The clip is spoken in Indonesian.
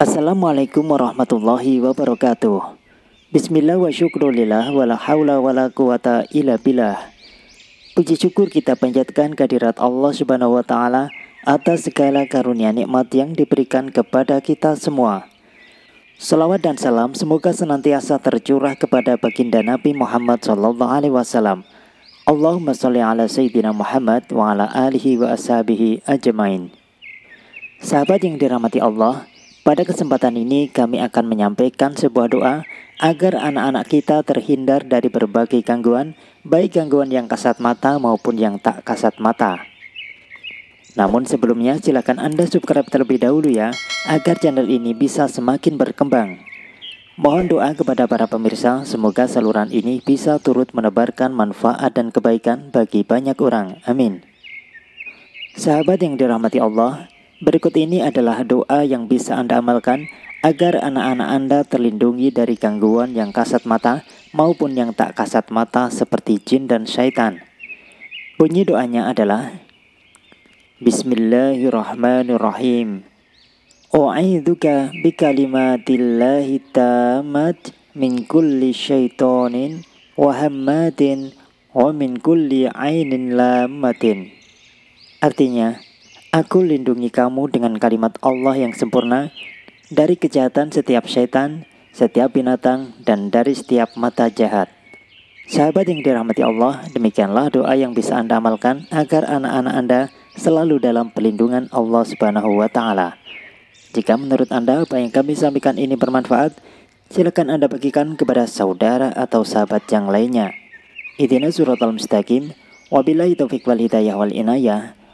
Assalamualaikum warahmatullahi wabarakatuh. Bismillah wa syukrulillah wa la hawla wa la quwata illa billah. Puji syukur kita panjatkan kehadirat Allah Subhanahu wa taala atas segala karunia nikmat yang diberikan kepada kita semua. Salawat dan salam semoga senantiasa tercurah kepada baginda Nabi Muhammad sallallahu alaihi wasallam. Allahumma salli ala sayyidina Muhammad wa ala alihi wa ashabihi ajmain. Sahabat yang dirahmati Allah, pada kesempatan ini kami akan menyampaikan sebuah doa agar anak-anak kita terhindar dari berbagai gangguan, baik gangguan yang kasat mata maupun yang tak kasat mata. Namun sebelumnya silakan Anda subscribe terlebih dahulu ya, agar channel ini bisa semakin berkembang. Mohon doa kepada para pemirsa, semoga saluran ini bisa turut menebarkan manfaat dan kebaikan bagi banyak orang. Amin. Sahabat yang dirahmati Allah, Berikut ini adalah doa yang bisa Anda amalkan agar anak-anak Anda terlindungi dari gangguan yang kasat mata maupun yang tak kasat mata seperti jin dan syaitan. Bunyi doanya adalah Bismillahirrahmanirrahim. bi bikalimatillahi tamat min kulli syaitonin wa hammatin wa min kulli ainin lamatin. Artinya, Aku lindungi kamu dengan kalimat Allah yang sempurna dari kejahatan setiap setan, setiap binatang, dan dari setiap mata jahat. Sahabat yang dirahmati Allah, demikianlah doa yang bisa Anda amalkan agar anak-anak Anda selalu dalam pelindungan Allah Subhanahu wa taala. Jika menurut Anda apa yang kami sampaikan ini bermanfaat, silakan Anda bagikan kepada saudara atau sahabat yang lainnya. Itina surat al-mustaqim, wabillahi taufiq wal hidayah wal inayah.